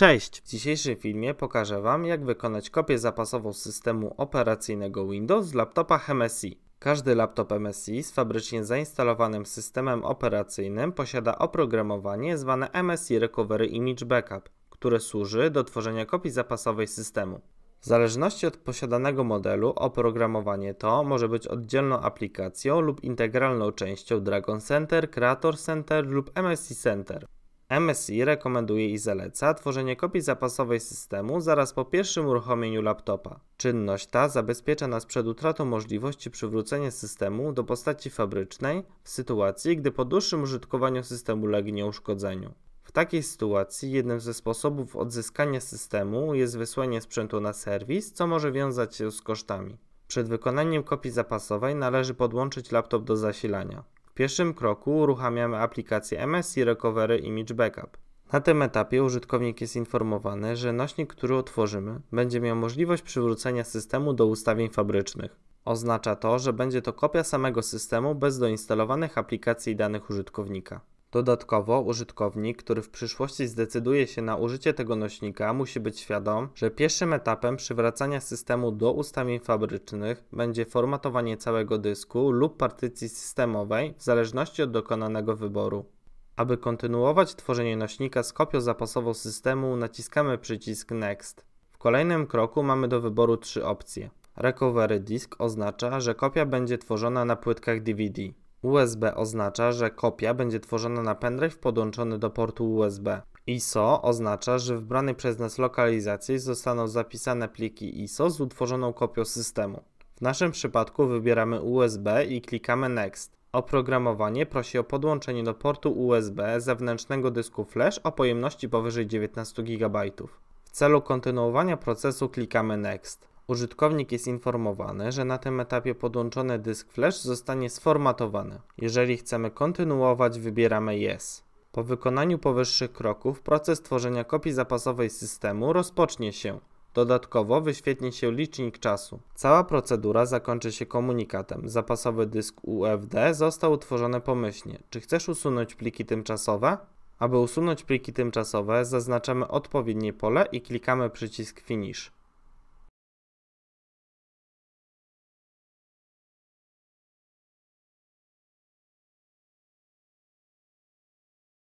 Cześć! W dzisiejszym filmie pokażę Wam, jak wykonać kopię zapasową systemu operacyjnego Windows z laptopa MSI. Każdy laptop MSI z fabrycznie zainstalowanym systemem operacyjnym posiada oprogramowanie zwane MSI Recovery Image Backup, które służy do tworzenia kopii zapasowej systemu. W zależności od posiadanego modelu, oprogramowanie to może być oddzielną aplikacją lub integralną częścią Dragon Center, Creator Center lub MSI Center. MSI rekomenduje i zaleca tworzenie kopii zapasowej systemu zaraz po pierwszym uruchomieniu laptopa. Czynność ta zabezpiecza nas przed utratą możliwości przywrócenia systemu do postaci fabrycznej w sytuacji, gdy po dłuższym użytkowaniu systemu legnie uszkodzeniu. W takiej sytuacji jednym ze sposobów odzyskania systemu jest wysłanie sprzętu na serwis, co może wiązać się z kosztami. Przed wykonaniem kopii zapasowej należy podłączyć laptop do zasilania. W pierwszym kroku uruchamiamy aplikację MSI Recovery Image Backup. Na tym etapie użytkownik jest informowany, że nośnik, który otworzymy, będzie miał możliwość przywrócenia systemu do ustawień fabrycznych. Oznacza to, że będzie to kopia samego systemu bez doinstalowanych aplikacji i danych użytkownika. Dodatkowo użytkownik, który w przyszłości zdecyduje się na użycie tego nośnika, musi być świadom, że pierwszym etapem przywracania systemu do ustawień fabrycznych będzie formatowanie całego dysku lub partycji systemowej w zależności od dokonanego wyboru. Aby kontynuować tworzenie nośnika z kopią zapasową systemu, naciskamy przycisk Next. W kolejnym kroku mamy do wyboru trzy opcje. Recovery Disk oznacza, że kopia będzie tworzona na płytkach DVD. USB oznacza, że kopia będzie tworzona na pendrive podłączony do portu USB. ISO oznacza, że w wybranej przez nas lokalizacji zostaną zapisane pliki ISO z utworzoną kopią systemu. W naszym przypadku wybieramy USB i klikamy Next. Oprogramowanie prosi o podłączenie do portu USB zewnętrznego dysku flash o pojemności powyżej 19 GB. W celu kontynuowania procesu klikamy Next. Użytkownik jest informowany, że na tym etapie podłączony dysk flash zostanie sformatowany. Jeżeli chcemy kontynuować, wybieramy Yes. Po wykonaniu powyższych kroków proces tworzenia kopii zapasowej systemu rozpocznie się. Dodatkowo wyświetli się licznik czasu. Cała procedura zakończy się komunikatem. Zapasowy dysk UFD został utworzony pomyślnie. Czy chcesz usunąć pliki tymczasowe? Aby usunąć pliki tymczasowe zaznaczamy odpowiednie pole i klikamy przycisk Finish.